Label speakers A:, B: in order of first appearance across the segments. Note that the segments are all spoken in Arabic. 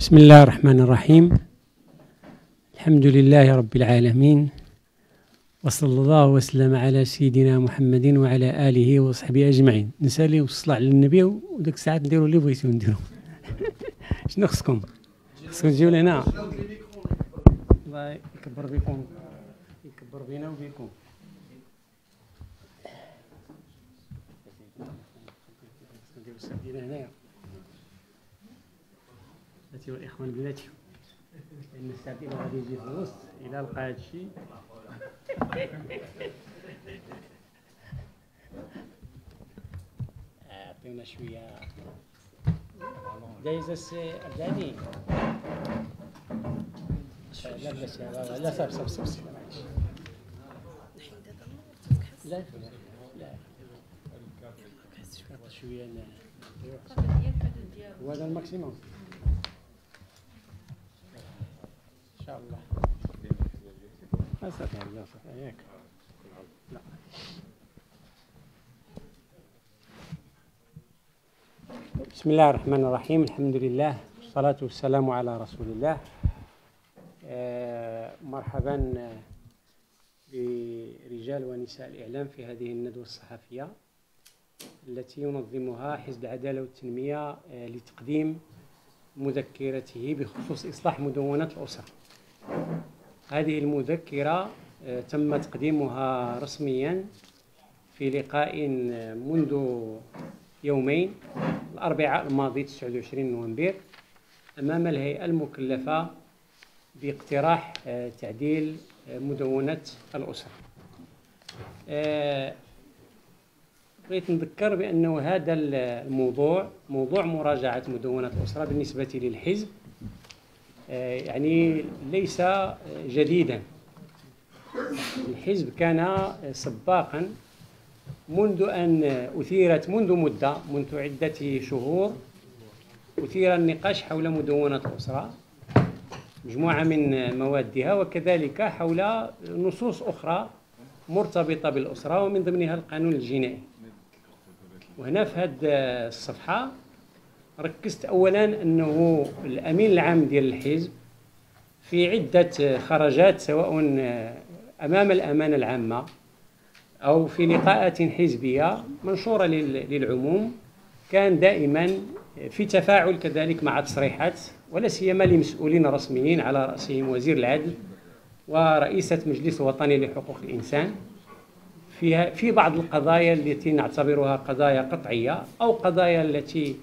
A: بسم الله الرحمن الرحيم الحمد لله رب العالمين وصلى الله وسلم على سيدنا محمد وعلى اله وصحبه اجمعين نسالي وصلى على النبي وديك الساعات نديروا اللي بغيتو نديروا شنو خصكم خصكم تجيو لهنا الله يكبر بكم يكبر بينا وبيكم هنايا الأخوة والإخوان بلاتي لأن السعديب غادي يجي في الوسط إلا لقى هذا الشيء عطيونا شوية جايزة السي أرداني لا بلاش لا لا صب صب صب لا لا شوية أنا هو هذا الماكسيموم الله الله لا بسم الله الرحمن الرحيم الحمد لله والصلاة والسلام على رسول الله آه، مرحبا آه، برجال ونساء الإعلام في هذه الندوة الصحفية التي ينظمها حزب العدالة والتنمية آه، لتقديم مذكرته بخصوص إصلاح مدونة الأسر هذه المذكرة آه، تم تقديمها رسميا في لقاء آه، منذ يومين الأربعاء الماضي 29 نوفمبر أمام الهيئة المكلفة باقتراح آه، تعديل مدونة الأسرة بغيت نذكر بأنه هذا الموضوع موضوع مراجعة مدونة الأسرة بالنسبة للحزب آه، يعني ليس جديدا الحزب كان سباقا منذ أن أثيرت منذ مدة منذ عدة شهور أثير النقاش حول مدونة الأسرة مجموعة من موادها وكذلك حول نصوص أخرى مرتبطة بالأسرة ومن ضمنها القانون الجنائي وهنا في هذه الصفحة ركزت اولا انه الامين العام ديال الحزب في عده خرجات سواء آه، امام الامانه العامه او في لقاءات حزبيه منشوره للعموم كان دائما في تفاعل كذلك مع تصريحات ولا سيما لمسؤولين رسميين على راسهم وزير العدل ورئيسه مجلس الوطني لحقوق الانسان فيها في بعض القضايا التي نعتبرها قضايا قطعيه او قضايا التي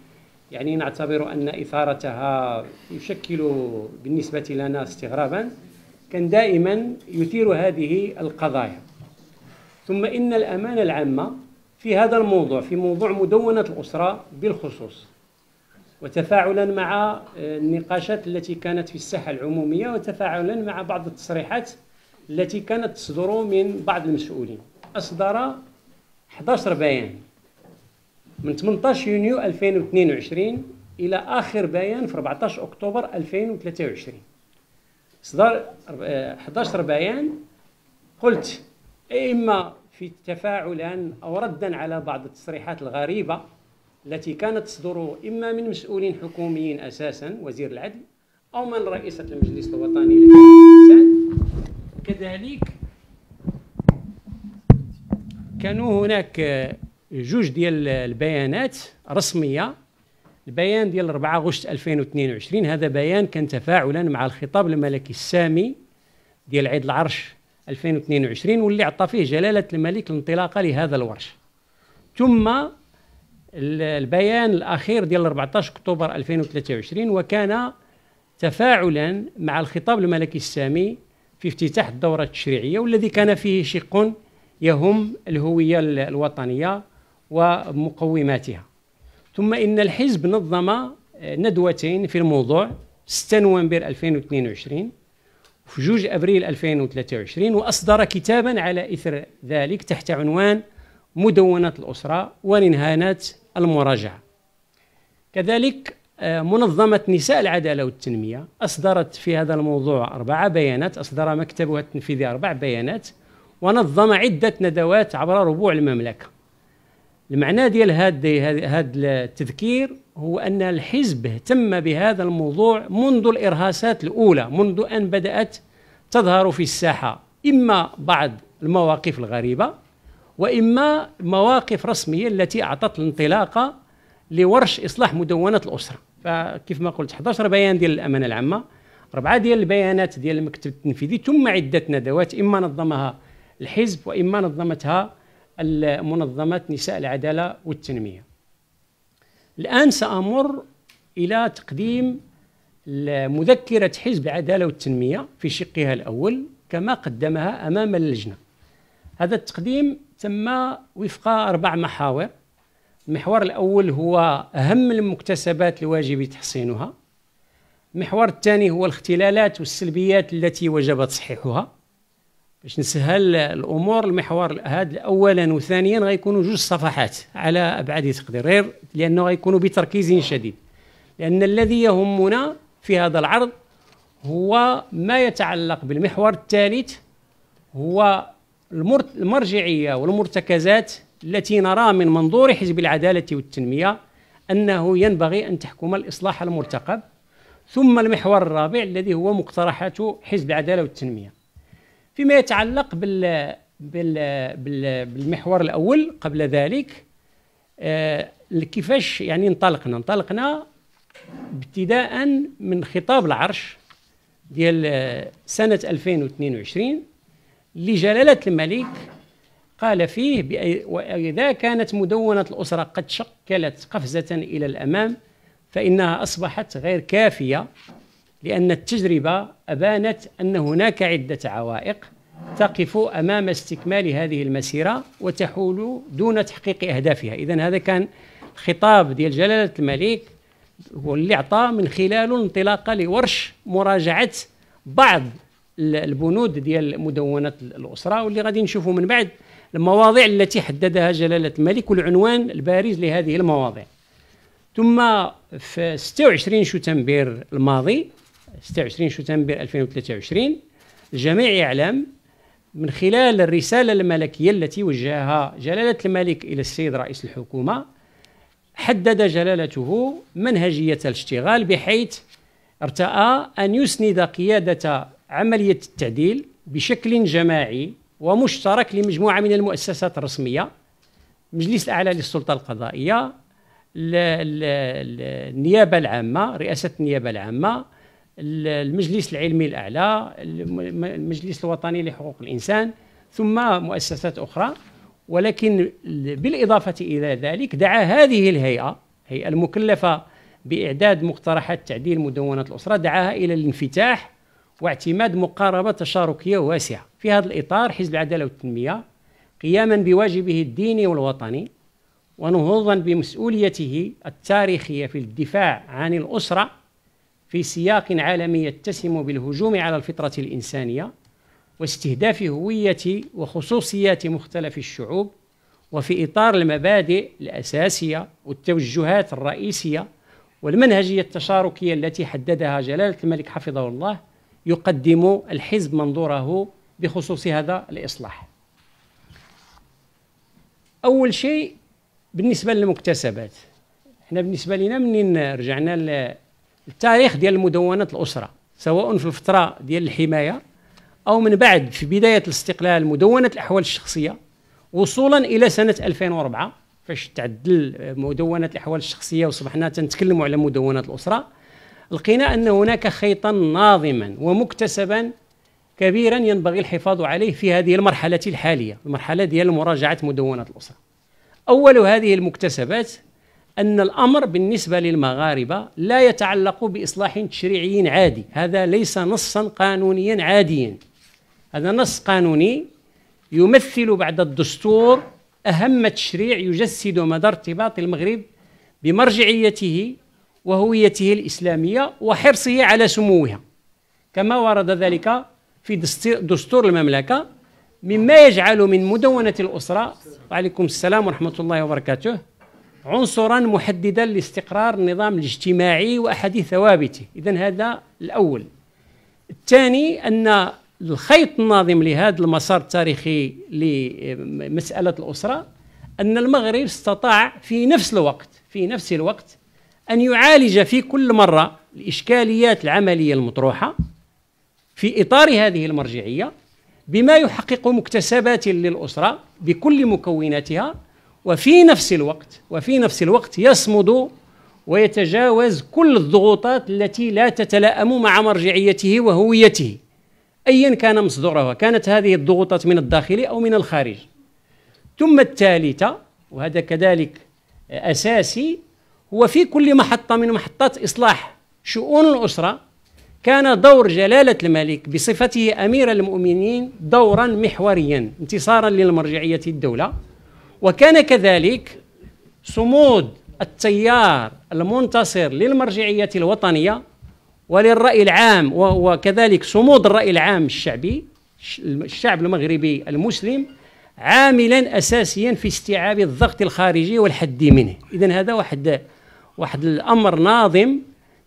A: يعني نعتبر أن إثارتها يشكل بالنسبة لنا استغرابا كان دائما يثير هذه القضايا ثم إن الأمانة العامة في هذا الموضوع في موضوع مدونة الأسرة بالخصوص وتفاعلا مع آه، النقاشات التي كانت في الساحة العمومية وتفاعلا مع بعض التصريحات التي كانت تصدر من بعض المسؤولين أصدر 11 بيان من 18 يونيو 2022 الى اخر بيان في 14 اكتوبر 2023 اصدار 11 بيان قلت اما في تفاعلا او ردا على بعض التصريحات الغريبه التي كانت تصدر اما من مسؤولين حكوميين اساسا وزير العدل او من رئيسه المجلس الوطني للانسان كذلك كانوا هناك جوج ديال البيانات رسميه البيان ديال 4 غشت 2022 هذا بيان كان تفاعلا مع الخطاب الملكي السامي ديال عيد العرش 2022 واللي عطى فيه جلاله الملك الانطلاقه لهذا الورش ثم البيان الاخير ديال 14 اكتوبر 2023 وكان تفاعلا مع الخطاب الملكي السامي في افتتاح الدوره التشريعيه والذي كان فيه شق يهم الهويه الوطنيه ومقوماتها ثم إن الحزب نظم آه، ندوتين في الموضوع 6 نوفمبر 2022 في جوج أبريل 2023 وأصدر كتابا على إثر ذلك تحت عنوان مدونة الأسرة ورنهانات المراجعة كذلك آه، منظمة نساء العدالة والتنمية أصدرت في هذا الموضوع أربعة بيانات أصدر مكتبها التنفيذي أربع بيانات ونظم عدة ندوات عبر ربوع المملكة المعنى ديال هذا هذا التذكير هو أن الحزب اهتم بهذا الموضوع منذ الإرهاصات الأولى منذ أن بدأت تظهر في الساحة إما بعض المواقف الغريبة وإما مواقف رسمية التي أعطت الانطلاقة لورش إصلاح مدونة الأسرة فكيف ما قلت 11 بيان ديال الأمانة العامة أربعة ديال البيانات ديال المكتب التنفيذي ثم عدة ندوات إما نظمها الحزب وإما نظمتها منظمة نساء العدالة والتنمية الآن سأمر إلى تقديم مذكرة حزب العدالة والتنمية في شقها الأول كما قدمها أمام اللجنة هذا التقديم تم وفق أربع محاور المحور الأول هو أهم المكتسبات الواجب تحصينها المحور الثاني هو الاختلالات والسلبيات التي وجب تصحيحها باش نسهل الامور المحور هذا اولا وثانيا غيكونوا جوج صفحات على ابعد تقدير غير لانه غيكونوا بتركيز شديد لان الذي يهمنا في هذا العرض هو ما يتعلق بالمحور الثالث هو المرجعيه والمرتكزات التي نرى من منظور حزب العداله والتنميه انه ينبغي ان تحكم الاصلاح المرتقب ثم المحور الرابع الذي هو مقترحات حزب العداله والتنميه فيما يتعلق بال بال بالمحور الاول قبل ذلك آه، كيفاش يعني انطلقنا انطلقنا ابتداء من خطاب العرش ديال آه، سنة 2022 لجلالة الملك قال فيه وإذا كانت مدونة الأسرة قد شكلت قفزة إلى الأمام فإنها أصبحت غير كافية لأن التجربة أبانت أن هناك عدة عوائق تقف أمام استكمال هذه المسيرة وتحول دون تحقيق أهدافها إذا هذا كان خطاب ديال جلالة الملك هو اللي عطى من خلاله انطلاقة لورش مراجعة بعض البنود ديال مدونة الأسرة واللي غادي نشوفوا من بعد المواضيع التي حددها جلالة الملك والعنوان البارز لهذه المواضيع ثم في 26 شتنبر الماضي 26 شتنبر 2023 الجميع يعلم من خلال الرسالة الملكية التي وجهها جلالة الملك إلى السيد رئيس الحكومة حدد جلالته منهجية الاشتغال بحيث ارتأى أن يسند قيادة عملية التعديل بشكل جماعي ومشترك لمجموعة من المؤسسات الرسمية مجلس الأعلى للسلطة القضائية النيابة العامة رئاسة النيابة العامة المجلس العلمي الاعلى المجلس الوطني لحقوق الانسان ثم مؤسسات اخرى ولكن بالاضافه الى ذلك دعا هذه الهيئه هي المكلفه باعداد مقترحات تعديل مدونه الاسره دعاها الى الانفتاح واعتماد مقاربه تشاركيه واسعه في هذا الاطار حزب العداله والتنميه قياما بواجبه الديني والوطني ونهوضا بمسؤوليته التاريخيه في الدفاع عن الاسره في سياق عالمي يتسم بالهجوم على الفطرة الإنسانية واستهداف هوية وخصوصيات مختلف الشعوب وفي إطار المبادئ الأساسية والتوجهات الرئيسية والمنهجية التشاركية التي حددها جلالة الملك حفظه الله يقدم الحزب منظوره بخصوص هذا الإصلاح أول شيء بالنسبة للمكتسبات احنا بالنسبة لنا منين رجعنا التاريخ ديال مدونات الاسره سواء في الفتره ديال الحمايه او من بعد في بدايه الاستقلال مدونه الاحوال الشخصيه وصولا الى سنه 2004 فاش تعدل مدونه الاحوال الشخصيه وصبحنا تنتكلموا على مدونه الاسره لقينا ان هناك خيطا ناظما ومكتسبا كبيرا ينبغي الحفاظ عليه في هذه المرحله الحاليه المرحله ديال مراجعه مدونه الاسره اول هذه المكتسبات أن الأمر بالنسبة للمغاربة لا يتعلق بإصلاح تشريعي عادي هذا ليس نصا قانونيا عاديا هذا نص قانوني يمثل بعد الدستور أهم تشريع يجسد مدى ارتباط المغرب بمرجعيته وهويته الإسلامية وحرصه على سموها كما ورد ذلك في دستور المملكة مما يجعل من مدونة الأسرة وعليكم السلام ورحمة الله وبركاته عنصرا محددا لاستقرار النظام الاجتماعي واحاديث ثوابته اذا هذا الاول الثاني ان الخيط الناظم لهذا المسار التاريخي لمساله الاسره ان المغرب استطاع في نفس الوقت في نفس الوقت ان يعالج في كل مره الاشكاليات العمليه المطروحه في اطار هذه المرجعيه بما يحقق مكتسبات للاسره بكل مكوناتها وفي نفس الوقت وفي نفس الوقت يصمد ويتجاوز كل الضغوطات التي لا تتلائم مع مرجعيته وهويته ايا كان مصدرها كانت هذه الضغوطات من الداخل او من الخارج ثم الثالثه وهذا كذلك اساسي هو في كل محطه من محطات اصلاح شؤون الاسره كان دور جلاله الملك بصفته امير المؤمنين دورا محوريا انتصارا للمرجعيه الدوله وكان كذلك صمود التيار المنتصر للمرجعية الوطنية وللرأي العام وكذلك صمود الرأي العام الشعبي الشعب المغربي المسلم عاملا أساسيا في استيعاب الضغط الخارجي والحد منه إذا هذا واحد واحد الأمر ناظم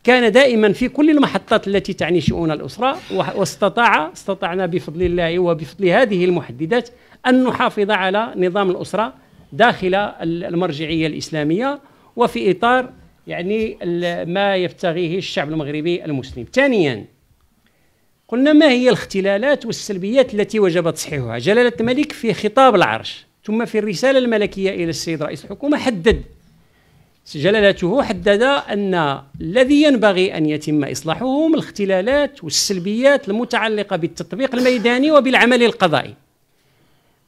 A: كان دائما في كل المحطات التي تعني شؤون الأسرة واستطاع استطعنا بفضل الله وبفضل هذه المحددات أن نحافظ على نظام الأسرة داخل المرجعية الإسلامية وفي إطار يعني ما يبتغيه الشعب المغربي المسلم ثانيا قلنا ما هي الاختلالات والسلبيات التي وجب تصحيحها جلالة الملك في خطاب العرش ثم في الرسالة الملكية إلى السيد رئيس الحكومة حدد جلالته حدد أن الذي ينبغي أن يتم إصلاحه من الاختلالات والسلبيات المتعلقة بالتطبيق الميداني وبالعمل القضائي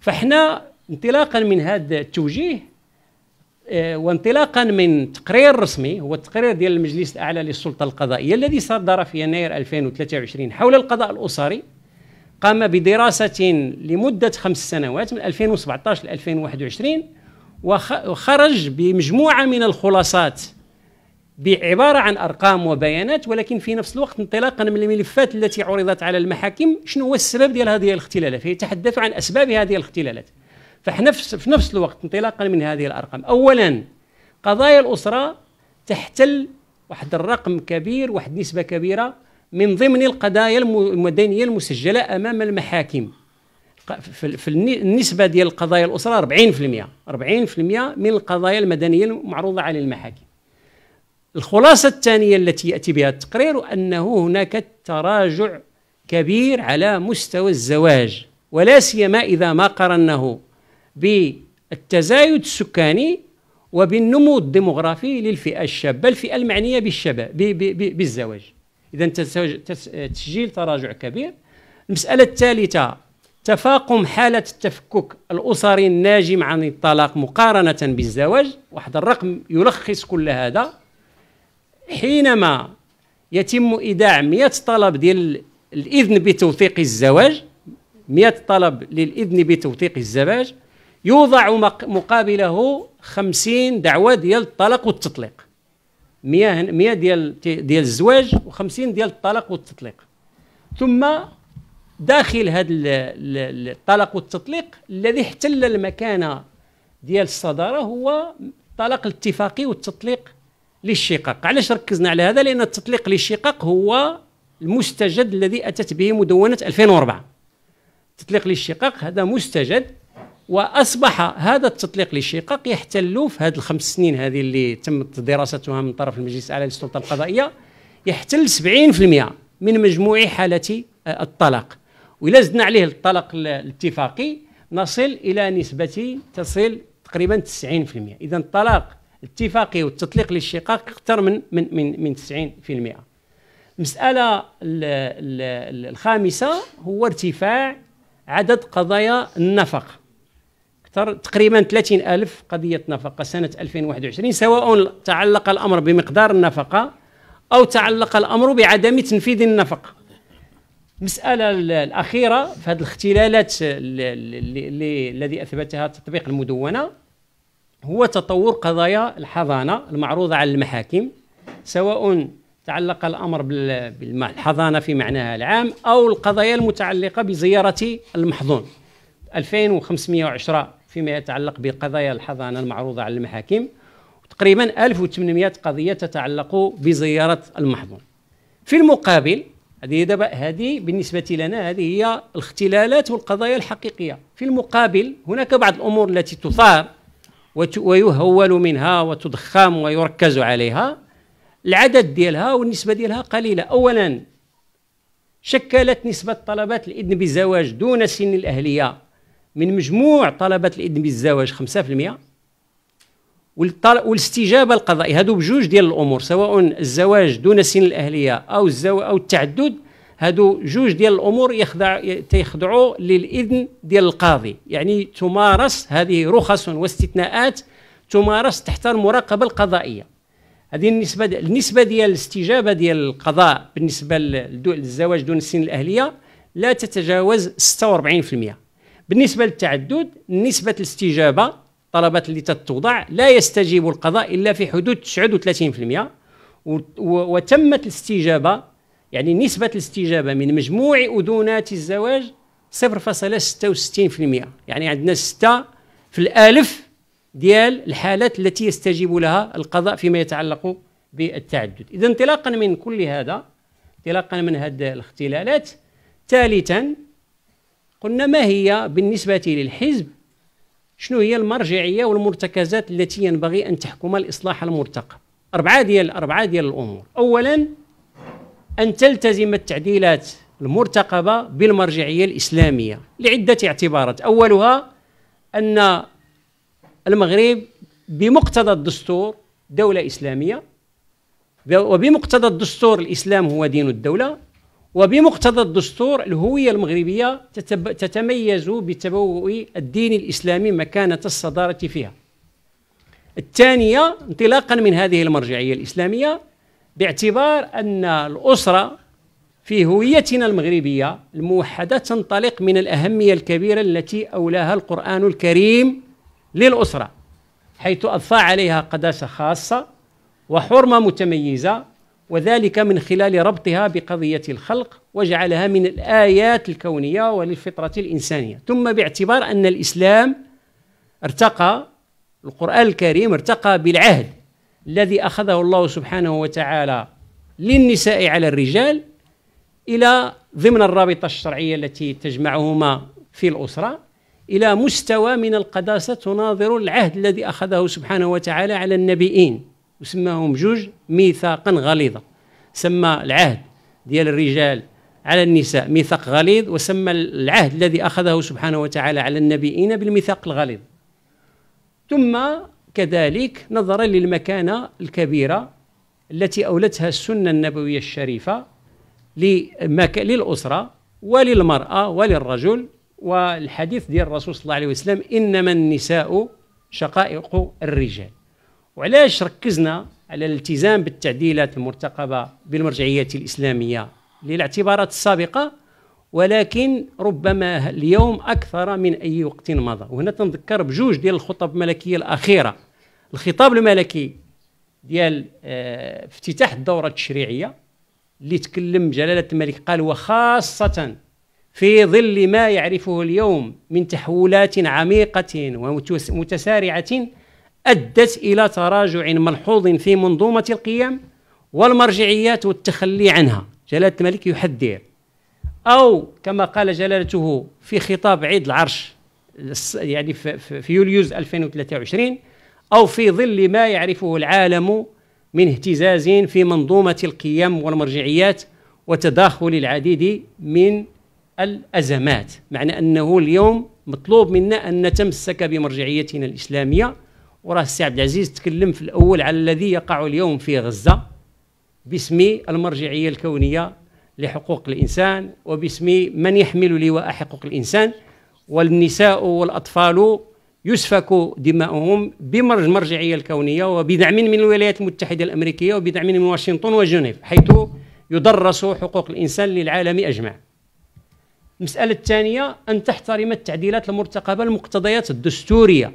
A: فاحنا انطلاقا من هذا التوجيه آه، وانطلاقا من تقرير رسمي هو التقرير ديال المجلس الاعلى للسلطه القضائيه الذي صدر في يناير 2023 حول القضاء الاسري قام بدراسه لمده خمس سنوات من 2017 ل 2021 وخرج بمجموعه من الخلاصات بعبارة عن أرقام وبيانات ولكن في نفس الوقت انطلاقا من الملفات التي عرضت على المحاكم شنو هو السبب ديال هذه الاختلالات فيتحدث عن أسباب هذه الاختلالات فاحنا في نفس الوقت انطلاقا من هذه الأرقام أولا قضايا الأسرة تحتل واحد الرقم كبير واحد نسبة كبيرة من ضمن القضايا المدنية المسجلة أمام المحاكم في النسبة ديال قضايا الأسرة 40% 40% من القضايا المدنية المعروضة على المحاكم الخلاصة الثانية التي يأتي بها التقرير أنه هناك تراجع كبير على مستوى الزواج ولا سيما إذا ما قرناه بالتزايد السكاني وبالنمو الديموغرافي للفئة الشابة الفئة المعنية بالشباب بالزواج إذا تسجيل تراجع كبير المسألة الثالثة تفاقم حالة التفكك الأسري الناجم عن الطلاق مقارنة بالزواج واحد الرقم يلخص كل هذا حينما يتم إيداع 100 طلب ديال الإذن بتوثيق الزواج 100 طلب للإذن بتوثيق الزواج يوضع مقابله 50 دعوة ديال الطلاق والتطليق 100 100 ديال ديال الزواج و50 ديال الطلاق والتطليق ثم داخل هذا الطلاق والتطليق الذي احتل المكانه ديال الصداره هو طلاق الاتفاقي والتطليق للشقاق علاش ركزنا على هذا لان التطليق للشقاق هو المستجد الذي اتت به مدونه 2004 التطليق للشقاق هذا مستجد واصبح هذا التطليق للشقاق يحتل في هذه الخمس سنين هذه اللي تمت دراستها من طرف المجلس الاعلى للسلطه القضائيه يحتل 70% من مجموع حالات آه، الطلاق وإذا زدنا عليه الطلاق الاتفاقي نصل إلى نسبة تصل تقريبا 90% إذا الطلاق الاتفاقي والتطليق للشقاق اكثر من من من من 90% المساله الخامسه هو ارتفاع عدد قضايا النفقه اكثر تقريبا 30 ألف قضية نفقة سنة 2021 سواء تعلق الأمر بمقدار النفقة أو تعلق الأمر بعدم تنفيذ النفقة المسألة الأخيرة في هذه الاختلالات الذي أثبتها تطبيق المدونة هو تطور قضايا الحضانة المعروضة على المحاكم سواء تعلق الأمر بالحضانة في معناها العام أو القضايا المتعلقة بزيارة المحظون 2510 فيما يتعلق بقضايا الحضانة المعروضة على المحاكم تقريبا 1800 قضية تتعلق بزيارة المحظون في المقابل هذه دابا هذه بالنسبة لنا هذه هي الاختلالات والقضايا الحقيقية في المقابل هناك بعض الأمور التي تثار ويهول منها وتضخم ويركز عليها العدد ديالها والنسبة ديالها قليلة أولا شكلت نسبة طلبات الإذن بالزواج دون سن الأهلية من مجموع طلبات الإذن بالزواج 5% والاستجابة القضائية هادو بجوج ديال الأمور سواء الزواج دون سن الأهلية أو الزو أو التعدد هادو جوج ديال الامور يخضع تيخضعوا للاذن ديال القاضي يعني تمارس هذه رخص واستثناءات تمارس تحت المراقبه القضائيه هذه النسبه النسبه ديال الاستجابه ديال القضاء بالنسبه للزواج دون السن الاهليه لا تتجاوز 46% بالنسبه للتعدد نسبه الاستجابه الطلبات اللي تتوضع لا يستجيب القضاء الا في حدود 39% وتمت الاستجابه يعني نسبة الاستجابة من مجموع أذونات الزواج 0.66% يعني عندنا 6 في الألف ديال الحالات التي يستجيب لها القضاء فيما يتعلق بالتعدد إذا انطلاقا من كل هذا انطلاقا من هذه الاختلالات ثالثا قلنا ما هي بالنسبة للحزب شنو هي المرجعية والمرتكزات التي ينبغي أن تحكم الإصلاح المرتقب أربعة ديال أربعة ديال الأمور أولا أن تلتزم التعديلات المرتقبة بالمرجعية الإسلامية لعدة اعتبارات أولها أن المغرب بمقتضى الدستور دولة إسلامية وبمقتضى الدستور الإسلام هو دين الدولة وبمقتضى الدستور الهوية المغربية تتميز بتبوء الدين الإسلامي مكانة الصدارة فيها الثانية انطلاقا من هذه المرجعية الإسلامية باعتبار أن الأسرة في هويتنا المغربية الموحدة تنطلق من الأهمية الكبيرة التي أولاها القرآن الكريم للأسرة حيث أضفى عليها قداسة خاصة وحرمة متميزة وذلك من خلال ربطها بقضية الخلق وجعلها من الآيات الكونية وللفطرة الإنسانية ثم باعتبار أن الإسلام ارتقى القرآن الكريم ارتقى بالعهد الذي أخذه الله سبحانه وتعالى للنساء على الرجال إلى ضمن الرابطة الشرعية التي تجمعهما في الأسرة إلى مستوى من القداسة تناظر العهد الذي أخذه سبحانه وتعالى على النبيين وسماهم جوج ميثاقا غليظا سمى العهد ديال الرجال على النساء ميثاق غليظ وسمى العهد الذي أخذه سبحانه وتعالى على النبيين بالميثاق الغليظ ثم كذلك نظرا للمكانة الكبيرة التي أولتها السنة النبوية الشريفة للأسرة وللمرأة وللرجل والحديث ديال الرسول صلى الله عليه وسلم إنما النساء شقائق الرجال وعلاش ركزنا على الالتزام بالتعديلات المرتقبة بالمرجعية الإسلامية للاعتبارات السابقة ولكن ربما اليوم أكثر من أي وقت مضى وهنا تنذكر بجوج ديال الخطب الملكية الأخيرة الخطاب الملكي ديال آه، افتتاح الدورة التشريعية اللي تكلم جلالة الملك قال وخاصة في ظل ما يعرفه اليوم من تحولات عميقة ومتسارعة أدت إلى تراجع ملحوظ في منظومة القيم والمرجعيات والتخلي عنها جلالة الملك يحذر أو كما قال جلالته في خطاب عيد العرش يعني في يوليوز 2023 أو في ظل ما يعرفه العالم من اهتزاز في منظومة القيم والمرجعيات وتداخل العديد من الأزمات معنى أنه اليوم مطلوب منا أن نتمسك بمرجعيتنا الإسلامية وراه السي عبد العزيز تكلم في الأول على الذي يقع اليوم في غزة باسم المرجعية الكونية لحقوق الإنسان وباسم من يحمل لواء حقوق الإنسان والنساء والأطفال يسفك دماؤهم بمرج مرجعية الكونية وبدعم من الولايات المتحدة الأمريكية وبدعم من واشنطن وجنيف حيث يدرس حقوق الإنسان للعالم أجمع المسألة الثانية أن تحترم التعديلات المرتقبة المقتضيات الدستورية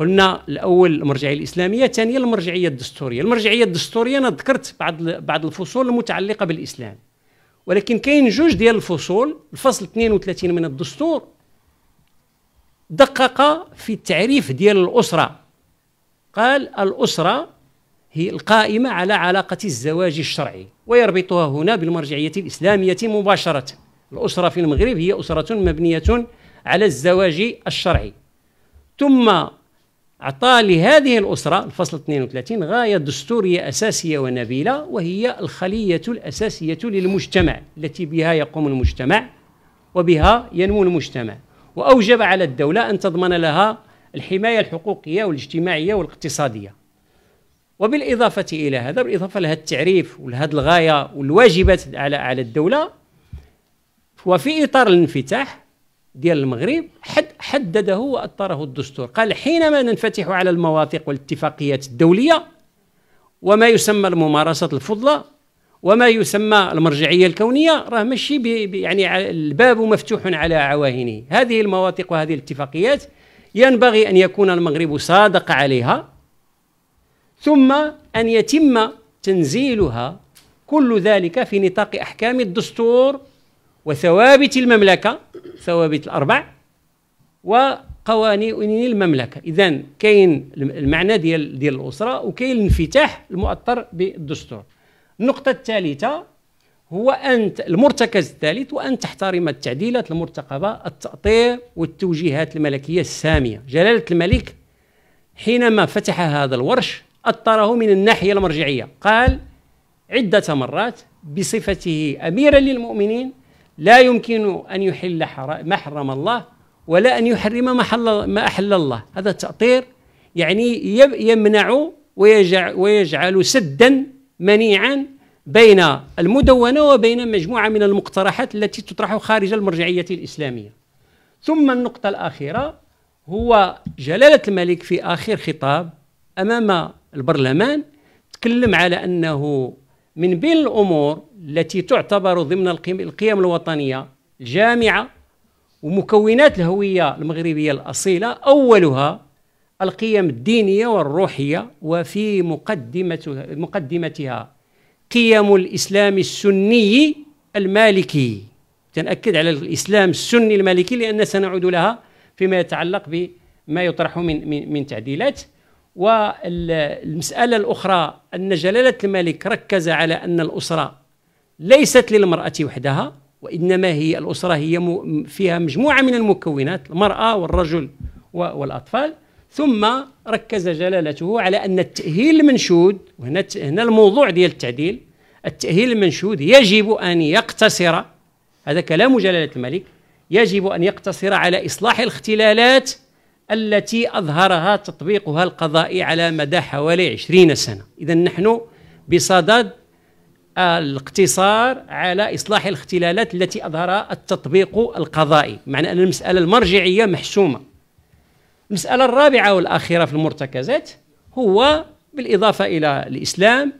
A: قلنا الاول المرجعيه الاسلاميه ثانيا المرجعيه الدستوريه المرجعيه الدستوريه انا ذكرت بعض بعض الفصول المتعلقه بالاسلام ولكن كاين جوج ديال الفصول الفصل 32 من الدستور دقق في التعريف ديال الاسره قال الاسره هي القائمه على علاقه الزواج الشرعي ويربطها هنا بالمرجعيه الاسلاميه مباشره الاسره في المغرب هي اسره مبنيه على الزواج الشرعي ثم أعطى لهذه الأسرة الفصل 32 غاية دستورية أساسية ونبيلة وهي الخلية الأساسية للمجتمع التي بها يقوم المجتمع وبها ينمو المجتمع وأوجب على الدولة أن تضمن لها الحماية الحقوقية والاجتماعية والاقتصادية وبالإضافة إلى هذا بالإضافة لهذا التعريف ولهذه الغاية والواجبات على على الدولة وفي إطار الانفتاح ديال المغرب حد حدده واطره الدستور قال حينما ننفتح على المواثيق والاتفاقيات الدوليه وما يسمى الممارسات الفضلى وما يسمى المرجعيه الكونيه راه ماشي يعني الباب مفتوح على عواهنه هذه المواثيق وهذه الاتفاقيات ينبغي ان يكون المغرب صادق عليها ثم ان يتم تنزيلها كل ذلك في نطاق احكام الدستور وثوابت المملكه الثوابت الاربع وقوانين المملكه اذا كاين المعنى ديال ديال الاسره وكاين الانفتاح المؤطر بالدستور النقطه الثالثه هو ان المرتكز الثالث وان تحترم التعديلات المرتقبه التاطير والتوجيهات الملكيه الساميه جلاله الملك حينما فتح هذا الورش اطره من الناحيه المرجعيه قال عده مرات بصفته اميرا للمؤمنين لا يمكن أن يحل ما حرم الله ولا أن يحرم ما, حل ما أحل الله هذا تأطير يعني يمنع ويجعل سدا منيعا بين المدونة وبين مجموعة من المقترحات التي تطرح خارج المرجعية الإسلامية ثم النقطة الأخيرة هو جلالة الملك في آخر خطاب أمام البرلمان تكلم على أنه من بين الأمور التي تعتبر ضمن القيم الوطنية الجامعة ومكونات الهوية المغربية الأصيلة أولها القيم الدينية والروحية وفي مقدمتها, مقدمتها قيم الإسلام السني المالكي تنأكد على الإسلام السني المالكي لأن سنعود لها فيما يتعلق بما يطرح من, من, من تعديلات والمسألة الأخرى أن جلالة الملك ركز على أن الأسرة ليست للمرأة وحدها وإنما هي الأسرة هي فيها مجموعة من المكونات المرأة والرجل والأطفال ثم ركز جلالته على أن التأهيل المنشود وهنا هنا الموضوع ديال التعديل التأهيل المنشود يجب أن يقتصر هذا كلام جلالة الملك يجب أن يقتصر على إصلاح الاختلالات التي أظهرها تطبيقها القضائي على مدى حوالي 20 سنة إذا نحن بصدد الاقتصار على إصلاح الاختلالات التي أظهرها التطبيق القضائي معنى أن المسألة المرجعية محسومة المسألة الرابعة والأخيرة في المرتكزات هو بالإضافة إلى الإسلام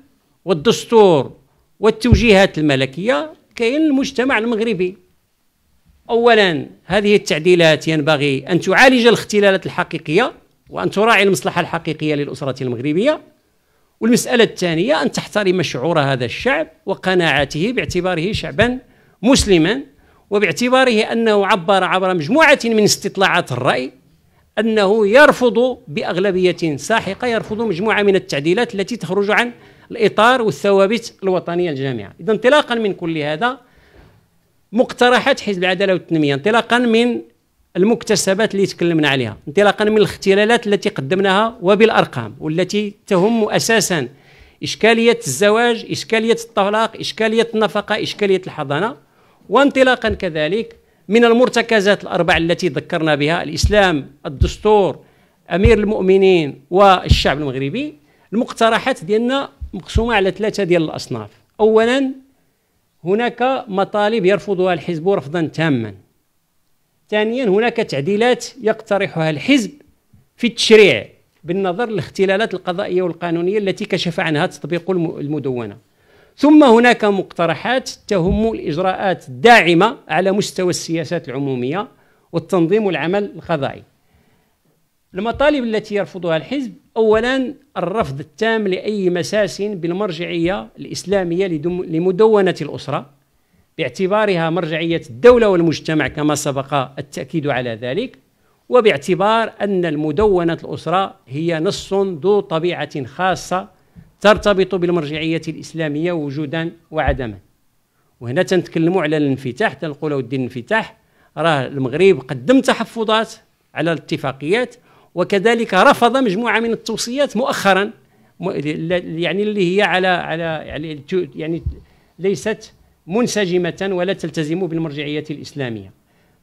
A: والدستور والتوجيهات الملكية كاين المجتمع المغربي اولا هذه التعديلات ينبغي ان تعالج الاختلالات الحقيقيه وان تراعي المصلحه الحقيقيه للاسره المغربيه والمساله الثانيه ان تحترم شعور هذا الشعب وقناعاته باعتباره شعبا مسلما وباعتباره انه عبر عبر مجموعه من استطلاعات الراي انه يرفض باغلبيه ساحقه يرفض مجموعه من التعديلات التي تخرج عن الاطار والثوابت الوطنيه الجامعه، اذا انطلاقا من كل هذا مقترحات حزب العداله والتنميه انطلاقا من المكتسبات اللي تكلمنا عليها انطلاقا من الاختلالات التي قدمناها وبالارقام والتي تهم اساسا اشكاليه الزواج اشكاليه الطلاق اشكاليه النفقه اشكاليه الحضانه وانطلاقا كذلك من المرتكزات الاربع التي ذكرنا بها الاسلام الدستور امير المؤمنين والشعب المغربي المقترحات ديالنا مقسومه على ثلاثه ديال الاصناف اولا هناك مطالب يرفضها الحزب رفضا تاما ثانيا هناك تعديلات يقترحها الحزب في التشريع بالنظر للاختلالات القضائية والقانونية التي كشف عنها تطبيق المدونة ثم هناك مقترحات تهم الإجراءات الداعمة على مستوى السياسات العمومية والتنظيم والعمل القضائي المطالب التي يرفضها الحزب أولا الرفض التام لأي مساس بالمرجعية الإسلامية لمدونة الأسرة باعتبارها مرجعية الدولة والمجتمع كما سبق التأكيد على ذلك وباعتبار أن مدونه الأسرة هي نص ذو طبيعة خاصة ترتبط بالمرجعية الإسلامية وجودا وعدما وهنا تنتكلموا على الانفتاح تنقولوا الدين الانفتاح راه المغرب قدم تحفظات على الاتفاقيات وكذلك رفض مجموعه من التوصيات مؤخرا يعني اللي هي على على يعني, يعني ليست منسجمه ولا تلتزم بالمرجعيه الاسلاميه.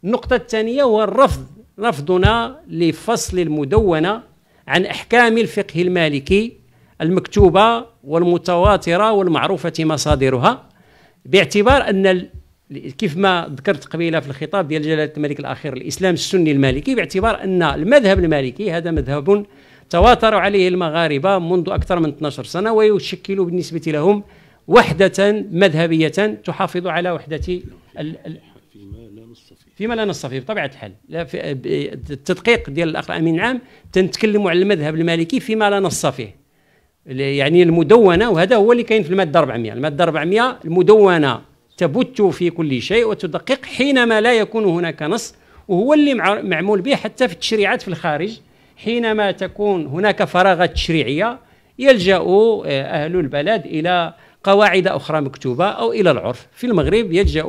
A: النقطه الثانيه هو الرفض رفضنا لفصل المدونه عن احكام الفقه المالكي المكتوبه والمتواتره والمعروفه مصادرها باعتبار ان كيف ما ذكرت قبيله في الخطاب ديال جلاله الملك الاخير الاسلام السني المالكي باعتبار ان المذهب المالكي هذا مذهب تواتر عليه المغاربه منذ اكثر من 12 سنه ويشكل بالنسبه لهم وحده مذهبيه تحافظ على وحده فيما لا نص فيه بطبيعه الحال التدقيق ديال الاخ الامين العام تنتكلم على المذهب المالكي فيما لا نص فيه يعني المدونه وهذا هو اللي كاين في الماده 400 الماده 400 المدونه تبت في كل شيء وتدقق حينما لا يكون هناك نص وهو اللي معمول به حتى في التشريعات في الخارج حينما تكون هناك فراغات تشريعيه يلجا آه، اهل البلد الى قواعد اخرى مكتوبه او الى العرف في المغرب يلجا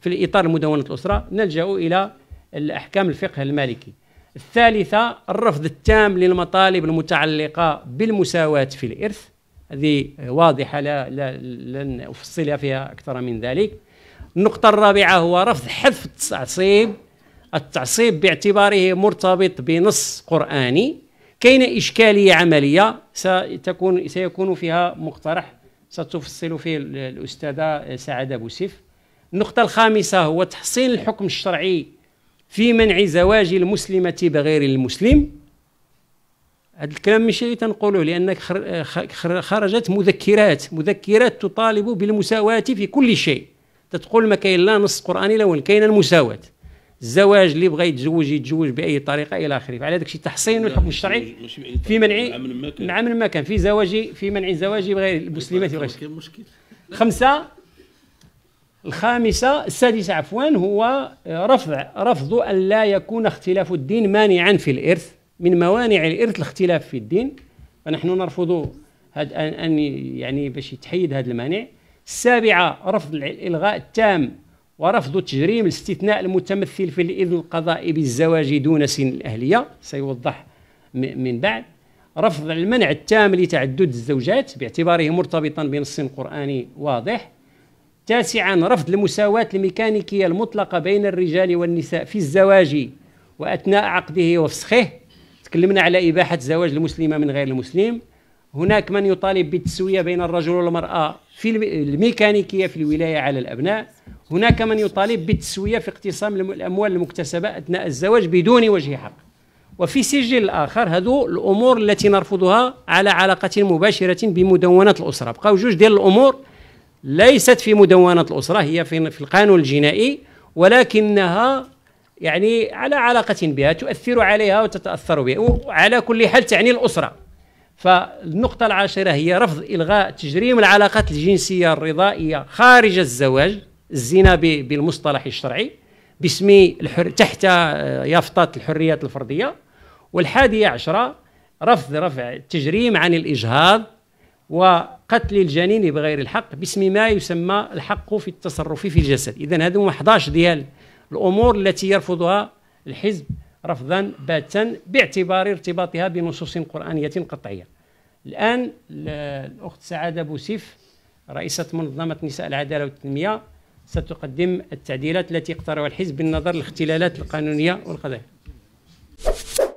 A: في الاطار مدونه الاسره نلجا الى الاحكام الفقه المالكي الثالثه الرفض التام للمطالب المتعلقه بالمساواه في الارث هذه واضحة لا, لا لن أفصلها فيها أكثر من ذلك النقطة الرابعة هو رفض حذف التعصيب التعصيب باعتباره مرتبط بنص قرآني كاين إشكالية عملية ستكون سيكون فيها مقترح ستفصل فيه الأستاذة سعادة بوسيف النقطة الخامسة هو تحصين الحكم الشرعي في منع زواج المسلمة بغير المسلم هذا الكلام ماشي تنقولوه لانك خرجت مذكرات مذكرات تطالب بالمساواه في كل شيء تتقول ما كاين لا نص قراني لا وين كاين المساواه الزواج اللي بغى يتزوج يتزوج باي طريقه الى اخره فعلى داك الشيء تحصين الحكم الشرعي في منع نعم من ما كان في زواج في منع زواج بغير المسلمات وغير مشكل خمسه الخامسه السادسه عفوا هو رفع رفض ان لا يكون اختلاف الدين مانعا في الارث من موانع الارث الاختلاف في الدين فنحن نرفض هاد ان يعني باش يتحيد هذا المانع السابعه رفض الالغاء التام ورفض تجريم الاستثناء المتمثل في الاذن القضائي بالزواج دون سن الاهليه سيوضح من بعد رفض المنع التام لتعدد الزوجات باعتباره مرتبطا بنص قراني واضح تاسعا رفض المساواة الميكانيكية المطلقة بين الرجال والنساء في الزواج وأثناء عقده وفسخه تكلمنا على إباحة زواج المسلمة من غير المسلم هناك من يطالب بالتسوية بين الرجل والمرأة في الميكانيكية في الولاية على الأبناء هناك من يطالب بالتسوية في اقتسام الأموال المكتسبة أثناء الزواج بدون وجه حق وفي سجل آخر هذو الأمور التي نرفضها على علاقة مباشرة بمدونة الأسرة بقاو جوج ديال الأمور ليست في مدونة الأسرة هي في القانون الجنائي ولكنها يعني على علاقة بها تؤثر عليها وتتأثر بها وعلى كل حال تعني الأسرة فالنقطة العاشرة هي رفض إلغاء تجريم العلاقات الجنسية الرضائية خارج الزواج الزنا بالمصطلح الشرعي باسم الحر... تحت آه، يافطة الحريات الفردية والحادية عشرة رفض رفع التجريم عن الإجهاض وقتل الجنين بغير الحق باسم ما يسمى الحق في التصرف في الجسد إذا هذو 11 ديال الأمور التي يرفضها الحزب رفضا باتا باعتبار ارتباطها بنصوص قرآنية قطعية الآن الأخت سعادة بوسيف رئيسة منظمة نساء العدالة والتنمية ستقدم التعديلات التي اقترحها الحزب بالنظر للاختلالات القانونية والقضايا